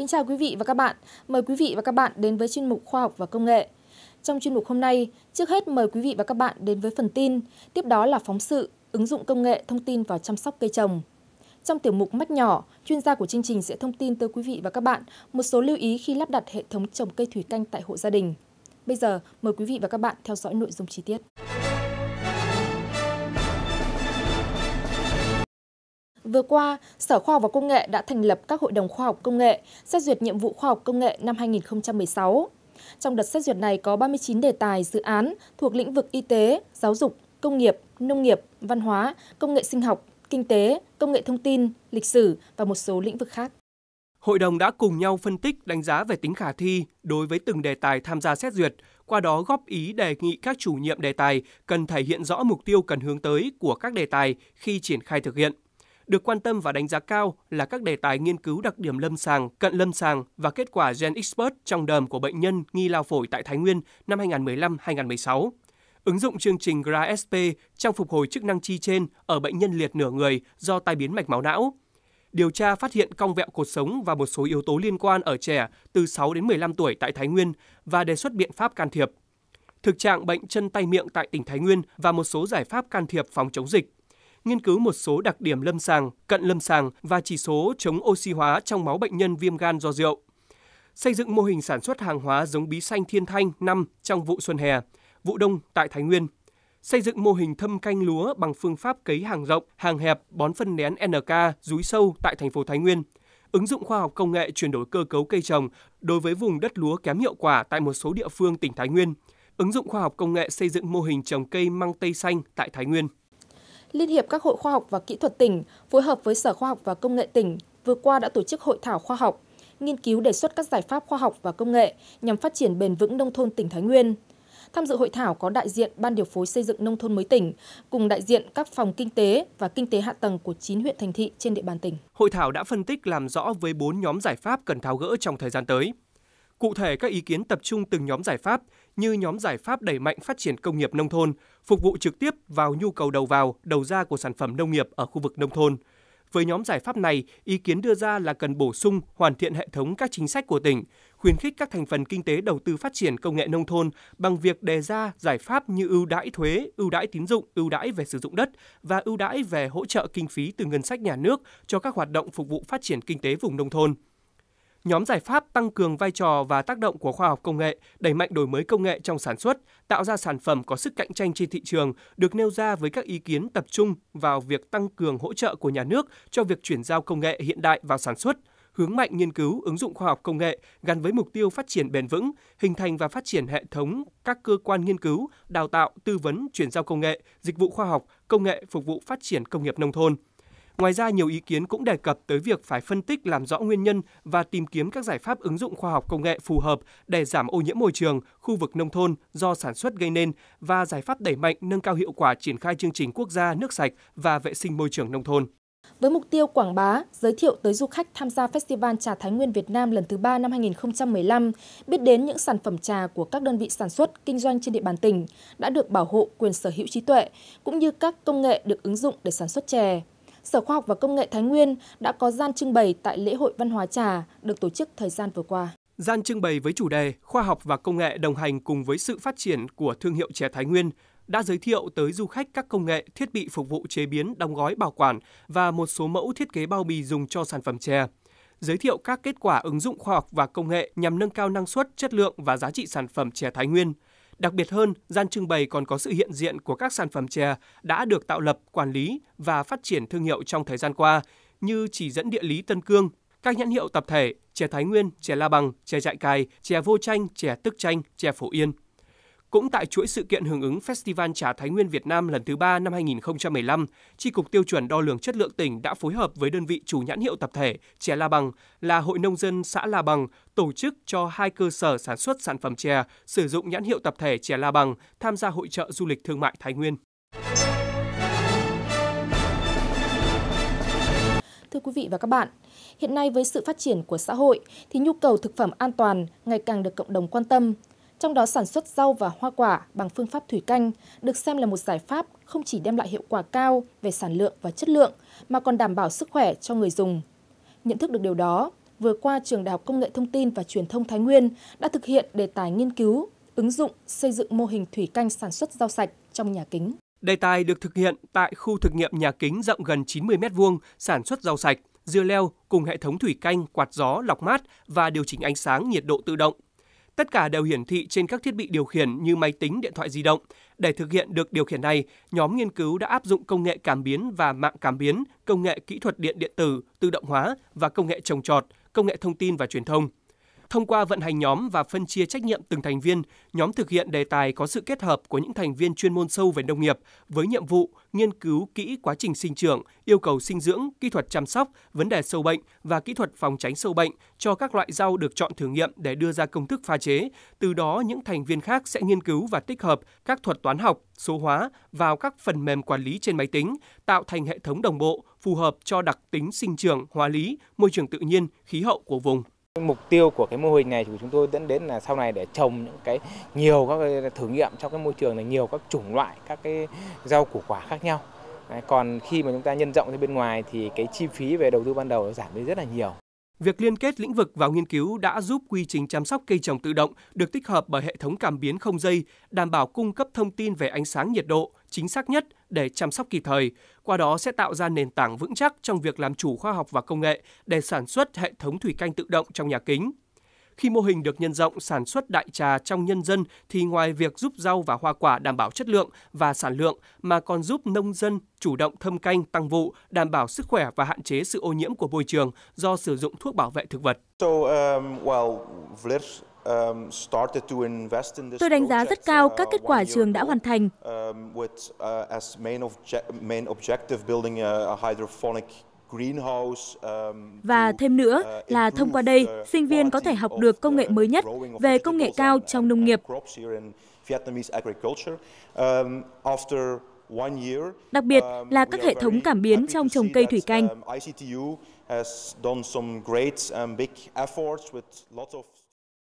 Kính chào quý vị và các bạn. Mời quý vị và các bạn đến với chuyên mục Khoa học và Công nghệ. Trong chuyên mục hôm nay, trước hết mời quý vị và các bạn đến với phần tin, tiếp đó là phóng sự, ứng dụng công nghệ thông tin vào chăm sóc cây trồng. Trong tiểu mục mắt nhỏ, chuyên gia của chương trình sẽ thông tin tới quý vị và các bạn một số lưu ý khi lắp đặt hệ thống trồng cây thủy canh tại hộ gia đình. Bây giờ, mời quý vị và các bạn theo dõi nội dung chi tiết. Vừa qua, Sở Khoa học và Công nghệ đã thành lập các hội đồng khoa học công nghệ, xét duyệt nhiệm vụ khoa học công nghệ năm 2016. Trong đợt xét duyệt này có 39 đề tài dự án thuộc lĩnh vực y tế, giáo dục, công nghiệp, nông nghiệp, văn hóa, công nghệ sinh học, kinh tế, công nghệ thông tin, lịch sử và một số lĩnh vực khác. Hội đồng đã cùng nhau phân tích, đánh giá về tính khả thi đối với từng đề tài tham gia xét duyệt, qua đó góp ý đề nghị các chủ nhiệm đề tài cần thể hiện rõ mục tiêu cần hướng tới của các đề tài khi triển khai thực hiện được quan tâm và đánh giá cao là các đề tài nghiên cứu đặc điểm lâm sàng, cận lâm sàng và kết quả gen expert trong đờm của bệnh nhân nghi lao phổi tại Thái Nguyên năm 2015-2016. Ứng dụng chương trình gra trong phục hồi chức năng chi trên ở bệnh nhân liệt nửa người do tai biến mạch máu não. Điều tra phát hiện cong vẹo cột sống và một số yếu tố liên quan ở trẻ từ 6 đến 15 tuổi tại Thái Nguyên và đề xuất biện pháp can thiệp. Thực trạng bệnh chân tay miệng tại tỉnh Thái Nguyên và một số giải pháp can thiệp phòng chống dịch – nghiên cứu một số đặc điểm lâm sàng, cận lâm sàng và chỉ số chống oxy hóa trong máu bệnh nhân viêm gan do rượu. Xây dựng mô hình sản xuất hàng hóa giống bí xanh thiên thanh năm trong vụ xuân hè, vụ đông tại Thái Nguyên. Xây dựng mô hình thâm canh lúa bằng phương pháp cấy hàng rộng, hàng hẹp, bón phân nén NRK, rúi sâu tại thành phố Thái Nguyên – ứng dụng khoa học công nghệ chuyển đổi cơ cấu cây trồng đối với vùng đất lúa kém hiệu quả tại một số địa phương tỉnh Thái Nguyên, ứng dụng khoa học công nghệ xây dựng mô hình trồng cây măng tây xanh tại Thái Nguyên. Liên hiệp các hội khoa học và kỹ thuật tỉnh phối hợp với Sở Khoa học và Công nghệ tỉnh vừa qua đã tổ chức hội thảo khoa học, nghiên cứu đề xuất các giải pháp khoa học và công nghệ nhằm phát triển bền vững nông thôn tỉnh Thái Nguyên. Tham dự hội thảo có đại diện Ban điều phối xây dựng nông thôn mới tỉnh cùng đại diện các phòng kinh tế và kinh tế hạ tầng của 9 huyện thành thị trên địa bàn tỉnh. Hội thảo đã phân tích làm rõ với 4 nhóm giải pháp cần tháo gỡ trong thời gian tới. Cụ thể các ý kiến tập trung từng nhóm giải pháp như nhóm giải pháp đẩy mạnh phát triển công nghiệp nông thôn, phục vụ trực tiếp vào nhu cầu đầu vào, đầu ra của sản phẩm nông nghiệp ở khu vực nông thôn. Với nhóm giải pháp này, ý kiến đưa ra là cần bổ sung, hoàn thiện hệ thống các chính sách của tỉnh, khuyến khích các thành phần kinh tế đầu tư phát triển công nghệ nông thôn bằng việc đề ra giải pháp như ưu đãi thuế, ưu đãi tín dụng, ưu đãi về sử dụng đất và ưu đãi về hỗ trợ kinh phí từ ngân sách nhà nước cho các hoạt động phục vụ phát triển kinh tế vùng nông thôn nhóm giải pháp tăng cường vai trò và tác động của khoa học công nghệ, đẩy mạnh đổi mới công nghệ trong sản xuất, tạo ra sản phẩm có sức cạnh tranh trên thị trường được nêu ra với các ý kiến tập trung vào việc tăng cường hỗ trợ của nhà nước cho việc chuyển giao công nghệ hiện đại vào sản xuất, hướng mạnh nghiên cứu ứng dụng khoa học công nghệ gắn với mục tiêu phát triển bền vững, hình thành và phát triển hệ thống các cơ quan nghiên cứu, đào tạo, tư vấn, chuyển giao công nghệ, dịch vụ khoa học, công nghệ phục vụ phát triển công nghiệp nông thôn – Ngoài ra, nhiều ý kiến cũng đề cập tới việc phải phân tích làm rõ nguyên nhân và tìm kiếm các giải pháp ứng dụng khoa học công nghệ phù hợp để giảm ô nhiễm môi trường, khu vực nông thôn do sản xuất gây nên và giải pháp đẩy mạnh nâng cao hiệu quả triển khai chương trình quốc gia nước sạch và vệ sinh môi trường nông thôn. Với mục tiêu quảng bá, giới thiệu tới du khách tham gia Festival Trà Thái Nguyên Việt Nam lần thứ 3 năm 2015, biết đến những sản phẩm trà của các đơn vị sản xuất, kinh doanh trên địa bàn tỉnh đã được bảo hộ quyền sở hữu trí tuệ, cũng như các công nghệ được ứng dụng để sản xuất chè. Sở Khoa học và Công nghệ Thái Nguyên đã có gian trưng bày tại lễ hội văn hóa trà được tổ chức thời gian vừa qua. Gian trưng bày với chủ đề Khoa học và công nghệ đồng hành cùng với sự phát triển của thương hiệu chè Thái Nguyên đã giới thiệu tới du khách các công nghệ, thiết bị phục vụ chế biến, đóng gói, bảo quản và một số mẫu thiết kế bao bì dùng cho sản phẩm chè. Giới thiệu các kết quả ứng dụng khoa học và công nghệ nhằm nâng cao năng suất, chất lượng và giá trị sản phẩm chè Thái Nguyên – Đặc biệt hơn, gian trưng bày còn có sự hiện diện của các sản phẩm chè đã được tạo lập, quản lý và phát triển thương hiệu trong thời gian qua, như chỉ dẫn địa lý Tân Cương, các nhãn hiệu tập thể, chè Thái Nguyên, chè La Bằng, chè dại Cài, chè Vô Chanh, chè Tức Chanh, chè Phổ Yên. Cũng tại chuỗi sự kiện hưởng ứng Festival Trà Thái Nguyên Việt Nam lần thứ 3 năm 2015, Tri Cục Tiêu chuẩn Đo lường Chất lượng tỉnh đã phối hợp với đơn vị chủ nhãn hiệu tập thể Chè La Bằng là Hội Nông dân xã La Bằng tổ chức cho hai cơ sở sản xuất sản phẩm chè sử dụng nhãn hiệu tập thể Chè La Bằng tham gia hội trợ du lịch thương mại Thái Nguyên. Thưa quý vị và các bạn, hiện nay với sự phát triển của xã hội thì nhu cầu thực phẩm an toàn ngày càng được cộng đồng quan tâm, trong đó sản xuất rau và hoa quả bằng phương pháp thủy canh được xem là một giải pháp không chỉ đem lại hiệu quả cao về sản lượng và chất lượng mà còn đảm bảo sức khỏe cho người dùng. Nhận thức được điều đó, vừa qua trường Đại học Công nghệ Thông tin và Truyền thông Thái Nguyên đã thực hiện đề tài nghiên cứu, ứng dụng xây dựng mô hình thủy canh sản xuất rau sạch trong nhà kính. Đề tài được thực hiện tại khu thực nghiệm nhà kính rộng gần 90 m2 sản xuất rau sạch, dưa leo cùng hệ thống thủy canh quạt gió lọc mát và điều chỉnh ánh sáng nhiệt độ tự động Tất cả đều hiển thị trên các thiết bị điều khiển như máy tính, điện thoại di động. Để thực hiện được điều khiển này, nhóm nghiên cứu đã áp dụng công nghệ cảm biến và mạng cảm biến, công nghệ kỹ thuật điện điện tử, tự động hóa và công nghệ trồng trọt, công nghệ thông tin và truyền thông – Thông qua vận hành nhóm và phân chia trách nhiệm từng thành viên, nhóm thực hiện đề tài có sự kết hợp của những thành viên chuyên môn sâu về nông nghiệp với nhiệm vụ nghiên cứu kỹ quá trình sinh trưởng, yêu cầu sinh dưỡng, kỹ thuật chăm sóc, vấn đề sâu bệnh và kỹ thuật phòng tránh sâu bệnh cho các loại rau được chọn thử nghiệm để đưa ra công thức pha chế. Từ đó, những thành viên khác sẽ nghiên cứu và tích hợp các thuật toán học, số hóa vào các phần mềm quản lý trên máy tính, tạo thành hệ thống đồng bộ phù hợp cho đặc tính sinh trưởng, hóa lý, môi trường tự nhiên, khí hậu của vùng. Mục tiêu của cái mô hình này của chúng tôi dẫn đến là sau này để trồng những cái nhiều các cái thử nghiệm trong cái môi trường này nhiều các chủng loại các cái rau củ quả khác nhau. Còn khi mà chúng ta nhân rộng ra bên ngoài thì cái chi phí về đầu tư ban đầu nó giảm đi rất là nhiều. Việc liên kết lĩnh vực vào nghiên cứu đã giúp quy trình chăm sóc cây trồng tự động được tích hợp bởi hệ thống cảm biến không dây, đảm bảo cung cấp thông tin về ánh sáng nhiệt độ chính xác nhất để chăm sóc kịp thời, qua đó sẽ tạo ra nền tảng vững chắc trong việc làm chủ khoa học và công nghệ để sản xuất hệ thống thủy canh tự động trong nhà kính. Khi mô hình được nhân rộng sản xuất đại trà trong nhân dân thì ngoài việc giúp rau và hoa quả đảm bảo chất lượng và sản lượng mà còn giúp nông dân chủ động thâm canh tăng vụ, đảm bảo sức khỏe và hạn chế sự ô nhiễm của môi trường do sử dụng thuốc bảo vệ thực vật. Um, um, Tôi đánh giá rất cao uh, các kết quả trường đã hoàn thành. Um, uh, Um, và thêm nữa uh, là thông qua đây, sinh viên có thể học được công uh, nghệ mới nhất về công nghệ cao uh, trong nông nghiệp. Um, Đặc biệt um, là các hệ thống cảm biến trong trồng cây thủy canh.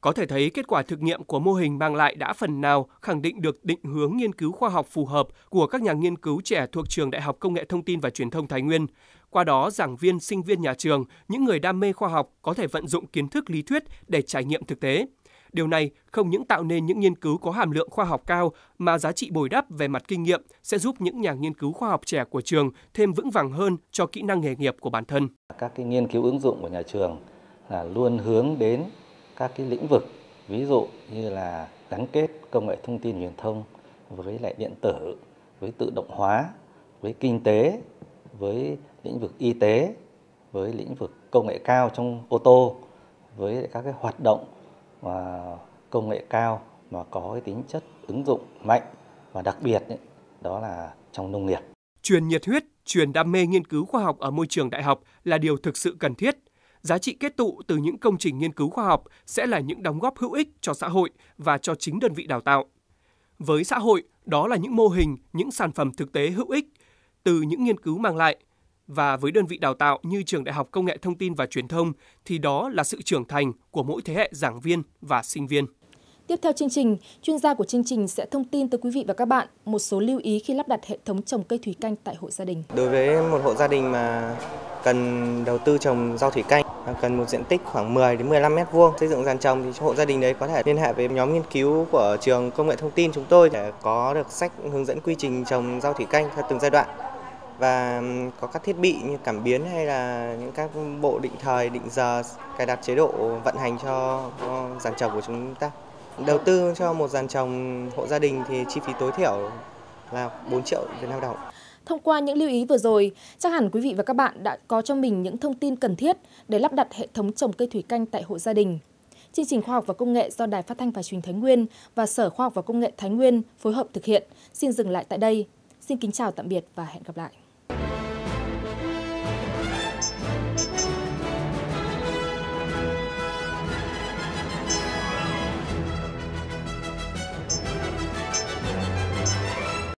Có thể thấy kết quả thực nghiệm của mô hình mang lại đã phần nào khẳng định được định hướng nghiên cứu khoa học phù hợp của các nhà nghiên cứu trẻ thuộc trường Đại học Công nghệ Thông tin và Truyền thông Thái Nguyên. Qua đó, giảng viên, sinh viên nhà trường, những người đam mê khoa học có thể vận dụng kiến thức lý thuyết để trải nghiệm thực tế. Điều này không những tạo nên những nghiên cứu có hàm lượng khoa học cao mà giá trị bồi đắp về mặt kinh nghiệm sẽ giúp những nhà nghiên cứu khoa học trẻ của trường thêm vững vàng hơn cho kỹ năng nghề nghiệp của bản thân. Các cái nghiên cứu ứng dụng của nhà trường là luôn hướng đến các cái lĩnh vực ví dụ như là gắn kết công nghệ thông tin truyền thông với lại điện tử, với tự động hóa, với kinh tế với lĩnh vực y tế với lĩnh vực công nghệ cao trong ô tô với các cái hoạt động và công nghệ cao mà có cái tính chất ứng dụng mạnh và đặc biệt ấy, đó là trong nông nghiệp. Truyền nhiệt huyết, truyền đam mê nghiên cứu khoa học ở môi trường đại học là điều thực sự cần thiết. Giá trị kết tụ từ những công trình nghiên cứu khoa học sẽ là những đóng góp hữu ích cho xã hội và cho chính đơn vị đào tạo. Với xã hội, đó là những mô hình, những sản phẩm thực tế hữu ích từ những nghiên cứu mang lại và với đơn vị đào tạo như trường Đại học Công nghệ Thông tin và Truyền thông thì đó là sự trưởng thành của mỗi thế hệ giảng viên và sinh viên. Tiếp theo chương trình, chuyên gia của chương trình sẽ thông tin tới quý vị và các bạn một số lưu ý khi lắp đặt hệ thống trồng cây thủy canh tại hộ gia đình. Đối với một hộ gia đình mà cần đầu tư trồng rau thủy canh, cần một diện tích khoảng 10 đến 15 mét vuông xây dựng dàn trồng thì hộ gia đình đấy có thể liên hệ với nhóm nghiên cứu của trường công nghệ thông tin chúng tôi để có được sách hướng dẫn quy trình trồng rau thủy canh theo từng giai đoạn và có các thiết bị như cảm biến hay là những các bộ định thời, định giờ cài đặt chế độ vận hành cho dàn trồng của chúng ta. Đầu tư cho một dàn trồng hộ gia đình thì chi phí tối thiểu là 4 triệu Việt Nam đồng. Thông qua những lưu ý vừa rồi, chắc hẳn quý vị và các bạn đã có cho mình những thông tin cần thiết để lắp đặt hệ thống trồng cây thủy canh tại hộ gia đình. Chương trình khoa học và công nghệ do Đài Phát thanh và Truyền Thái Nguyên và Sở Khoa học và Công nghệ Thái Nguyên phối hợp thực hiện xin dừng lại tại đây. Xin kính chào tạm biệt và hẹn gặp lại.